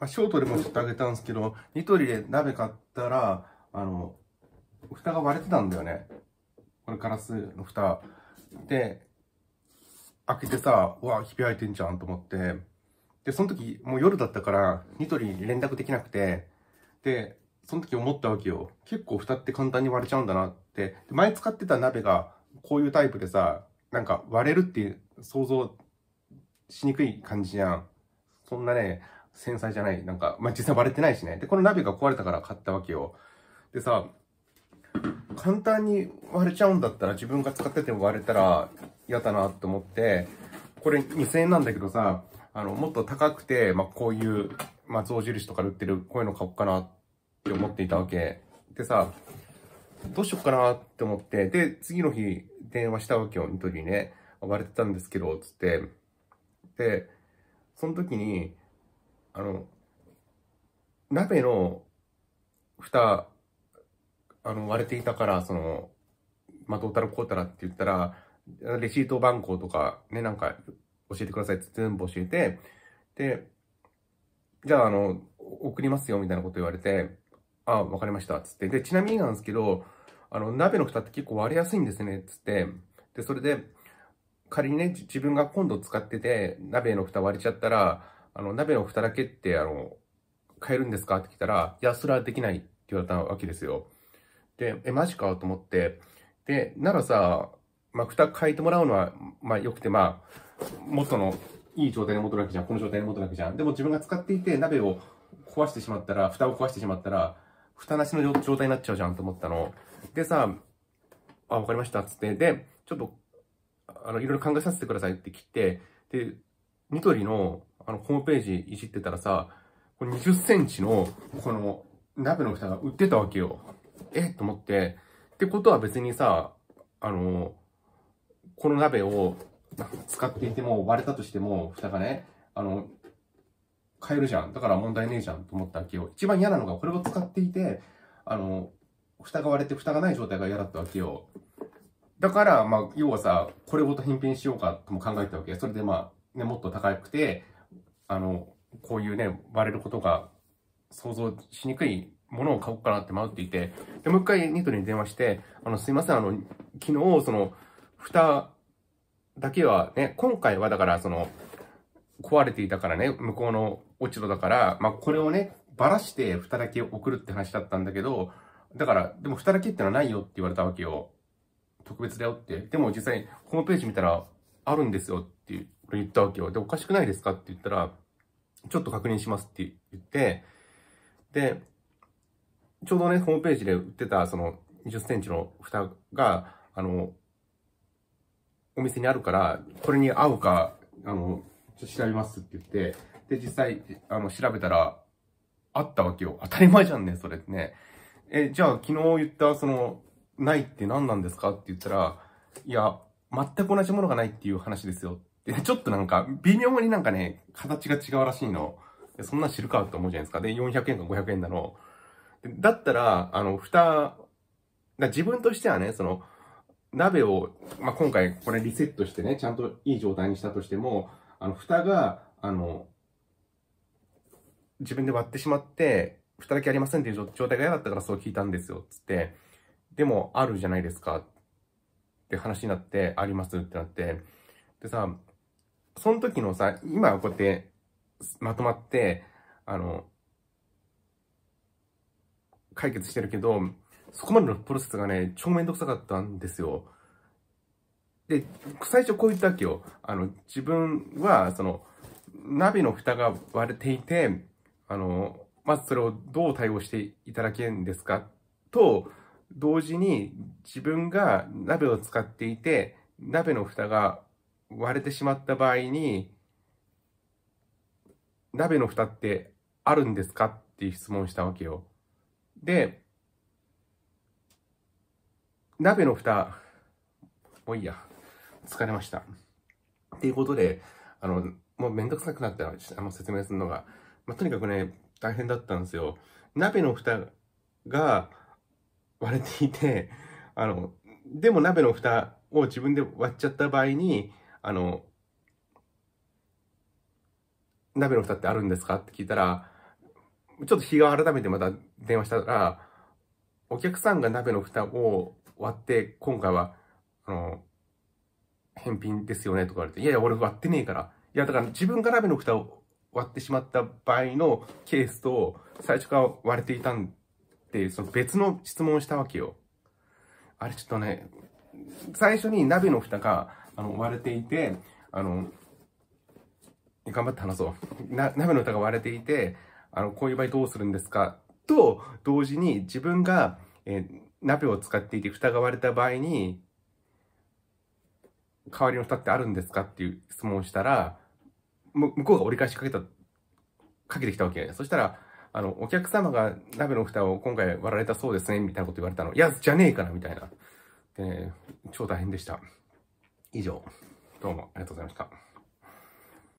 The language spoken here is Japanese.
まあ、ショートでもちょっとあげたんですけど、ニトリで鍋買ったら、あの、蓋が割れてたんだよね。これガラスの蓋。で、開けてさ、うわ、ひび開いてんじゃんと思って。で、その時、もう夜だったから、ニトリに連絡できなくて、で、その時思ったわけよ。結構蓋って簡単に割れちゃうんだなって。前使ってた鍋が、こういうタイプでさ、なんか割れるっていう想像しにくい感じじゃん。そんなね、繊細じゃない。なんか、まあ、実際割れてないしね。で、この鍋が壊れたから買ったわけよ。でさ、簡単に割れちゃうんだったら、自分が使ってても割れたら嫌だなと思って、これ2000円なんだけどさ、あの、もっと高くて、まあ、こういう、まあ、象印とかで売ってる、こういうの買おうかなって思っていたわけ。でさ、どうしよっかなって思って、で、次の日、電話したわけよ、ニトリにね。割れてたんですけど、つって。で、その時に、あの、鍋の蓋、あの、割れていたから、その、まあ、どうたらこうたらって言ったら、レシート番号とか、ね、なんか、教えてくださいって全部教えて、で、じゃあ、あの、送りますよ、みたいなこと言われて、あ、わかりました、つって。で、ちなみになんですけど、あの、鍋の蓋って結構割れやすいんですね、つって。で、それで、仮にね、自分が今度使ってて、鍋の蓋割れちゃったら、あの、鍋の蓋だけって、あの、買えるんですかって聞いたら、いや、それはできないって言われたわけですよ。で、え、マジかと思って、で、ならさ、まあ、蓋変えてもらうのは、まあ、良くて、まあ、元のいい状態に戻るわけじゃん。この状態に戻るわけじゃん。でも自分が使っていて、鍋を壊してしまったら、蓋を壊してしまったら、蓋なしの状態になっちゃうじゃんと思ったの。でさ、あ、わかりました、つって。で、ちょっと、あの、いろいろ考えさせてくださいって切って、で、ニトリの、あの、ホームページいじってたらさ、20センチの、この、鍋の蓋が売ってたわけよ。えと思って。ってことは別にさ、あの、この鍋を使っていても、割れたとしても、蓋がね、あの、買えるじゃん。だから問題ねえじゃんと思ったわけよ。一番嫌なのが、これを使っていて、あの、蓋が割れて蓋がない状態が嫌だったわけよ。だから、まあ、要はさ、これごと返品しようかとも考えたわけ。それでまあ、ね、もっと高くて、あの、こういうね、割れることが想像しにくいものを買おうかなって迷っていて、で、もう一回ニトリに電話して、あの、すいません、あの、昨日、その、蓋だけはね、今回はだから、その、壊れていたからね、向こうの落ち度だから、まあ、これをね、ばらして蓋だけ送るって話だったんだけど、だから、でも蓋だけってのはないよって言われたわけよ。特別だよって。でも実際、ホームページ見たら、あるんですよって言ったわけよ。で、おかしくないですかって言ったら、ちょっと確認しますって言って、で、ちょうどね、ホームページで売ってた、その、20センチの蓋が、あの、お店にあるから、これに合うか、あの、ちょっと調べますって言って、で、実際、あの、調べたら、あったわけよ。当たり前じゃんね、それってね。え、じゃあ、昨日言った、その、ないって何なんですかって言ったら、いや、全く同じものがないっていう話ですよ。で、ちょっとなんか、微妙になんかね、形が違うらしいの。そんな知るかって思うじゃないですか。で、400円か500円なの。だったら、あの、蓋、自分としてはね、その、鍋を、まあ、今回これリセットしてね、ちゃんといい状態にしたとしても、あの、蓋が、あの、自分で割ってしまって、蓋だけありませんっていう状態が嫌だったからそう聞いたんですよ、つって。でも、あるじゃないですか。って話になって、ありますってなって。でさ、その時のさ、今こうやってまとまって、あの、解決してるけど、そこまでのプロセスがね、超めんどくさかったんですよ。で、最初こう言ったわけよ。あの、自分は、その、ナビの蓋が割れていて、あの、まずそれをどう対応していただけるんですかと、同時に自分が鍋を使っていて、鍋の蓋が割れてしまった場合に、鍋の蓋ってあるんですかっていう質問したわけよ。で、鍋の蓋、もういいや。疲れました。っていうことで、あの、もうめんどくさくなったら、あの、説明するのが。まあ、とにかくね、大変だったんですよ。鍋の蓋が、割れていて、あの、でも鍋の蓋を自分で割っちゃった場合に、あの、鍋の蓋ってあるんですかって聞いたら、ちょっと日が改めてまた電話したら、お客さんが鍋の蓋を割って、今回は、あの、返品ですよねとか言われて、いやいや、俺割ってねえから。いや、だから自分が鍋の蓋を割ってしまった場合のケースと、最初から割れていたんってその別の質問をしたわけよ。あれちょっとね、最初に鍋の蓋が、あの、割れていて、あの、頑張って話そう。な、鍋の蓋が割れていて、あの、こういう場合どうするんですかと、同時に自分が、えー、鍋を使っていて蓋が割れた場合に、代わりの蓋ってあるんですかっていう質問をしたら、向こうが折り返しかけた、かけてきたわけ。そしたら、あの、お客様が鍋の蓋を今回割られたそうですね、みたいなこと言われたの。いや、じゃねえから、みたいな。で、ね、超大変でした。以上、どうもありがとうございました。